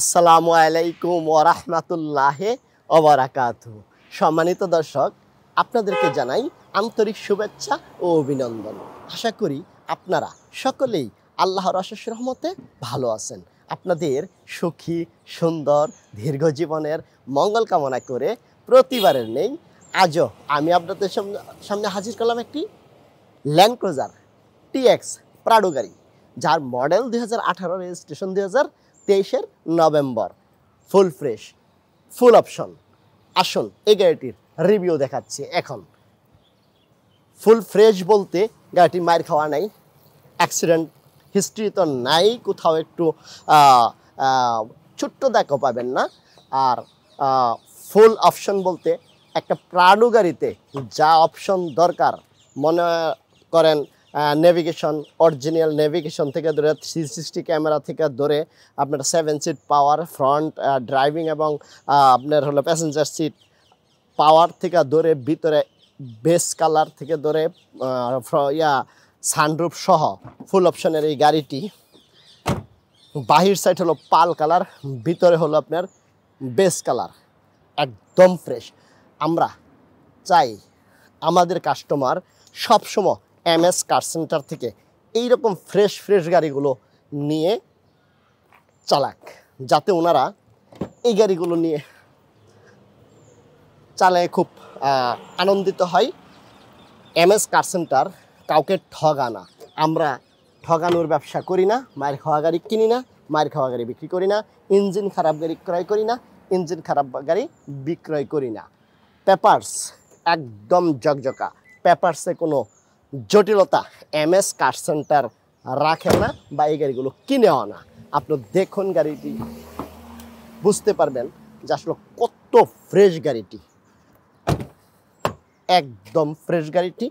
আসসালামু আলাইকুম ওরহমাতুল্লাহ অবরাকাত সম্মানিত দর্শক আপনাদেরকে জানাই আন্তরিক শুভেচ্ছা ও অভিনন্দন আশা করি আপনারা সকলেই আল্লাহর অশেষ রহমতে ভালো আছেন আপনাদের সুখী সুন্দর দীর্ঘ জীবনের মঙ্গল কামনা করে প্রতিবারের নেই আজও আমি আপনাদের সামনে হাজির করলাম একটি ল্যান্ড ক্রুজার টিএক্স প্রাডো গাড়ি যার মডেল দুই রেজিস্ট্রেশন দুই তেইশের November full fresh full option আসল এই গাড়িটির রিভিউ দেখাচ্ছি এখন ফুল ফ্রেশ বলতে গাড়িটি মায়ের খাওয়া নাই অ্যাক্সিডেন্ট হিস্ট্রি তো নাই কোথাও একটু ছোট্ট দেখো পাবেন না আর ফুল অপশন বলতে একটা প্রাণু গাড়িতে যা অপশন দরকার মনে করেন নেভিগেশন অরিজিনাল নেভিগেশন থেকে ধরে থ্রি সিক্সটি ক্যামেরা থেকে ধরে আপনার seven seat power front driving এবং আপনার হলো প্যাসেঞ্জার সিট পাওয়ার থেকে ধরে ভিতরে বেস কালার থেকে ধরে ইয়া সানরুফ সহ ফুল অপশনের এই গাড়িটি বাহির সাইড হলো পাল কালার ভিতরে হলো আপনার বেস কালার একদম ফ্রেশ আমরা চাই আমাদের কাস্টমার সবসময় এম এস কার সেন্টার থেকে এই রকম ফ্রেশ ফ্রেশ গাড়িগুলো নিয়ে চালাক যাতে ওনারা এই গাড়িগুলো নিয়ে চালায় খুব আনন্দিত হয় এম এস কার সেন্টার কাউকে ঠগানা আমরা ঠগানোর ব্যবসা করি না মায়ের খাওয়া গাড়ি কিনি না মায়ের খাওয়া গাড়ি বিক্রি করি না ইঞ্জিন খারাপ গাড়ি ক্রয় করি না ইঞ্জিন খারাপ গাড়ি বিক্রয় করি না পেপার্স একদম জকজকা পেপার্সে কোনো জটিলতা এম এস কার সেন্টার রাখে না বা এই গাড়িগুলো কিনেও না আপনি দেখুন গাড়িটি বুঝতে পারবেন যে আসলে কত ফ্রেশ গাড়িটি একদম ফ্রেশ গাড়িটি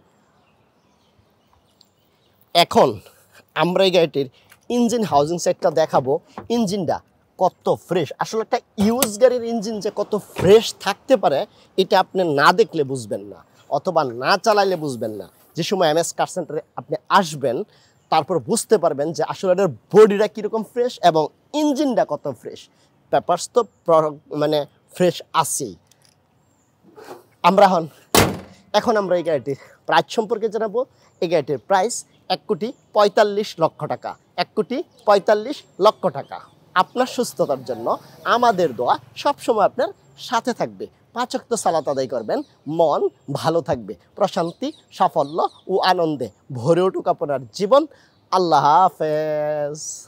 এখন আমরা এই গাড়িটির ইঞ্জিন হাউজিং সেটটা দেখাবো ইঞ্জিনটা কত ফ্রেশ আসলে একটা ইউজ গাড়ির ইঞ্জিন যে কত ফ্রেশ থাকতে পারে এটা আপনি না দেখলে বুঝবেন না অথবা না চালাইলে বুঝবেন না যে সময় এম এস কার সেন্টারে আপনি আসবেন তারপর বুঝতে পারবেন যে আসলে এটার বডিটা কীরকম ফ্রেশ এবং ইঞ্জিনটা কত ফ্রেশ পেপারস তো মানে ফ্রেশ আছেই আমরা হন এখন আমরা এই গাড়িটির প্রাইস সম্পর্কে জানাবো এই গাড়িটির প্রাইস এক কোটি পঁয়তাল্লিশ লক্ষ টাকা এক কোটি পঁয়তাল্লিশ লক্ষ টাকা আপনার সুস্থতার জন্য আমাদের দোয়া সবসময় আপনার সাথে থাকবে পাঁচক্ত সালাত আদায় করবেন মন ভালো থাকবে প্রশান্তি সাফল্য ও আনন্দে ভরে উঠুক আপনার জীবন আল্লাহ হাফেজ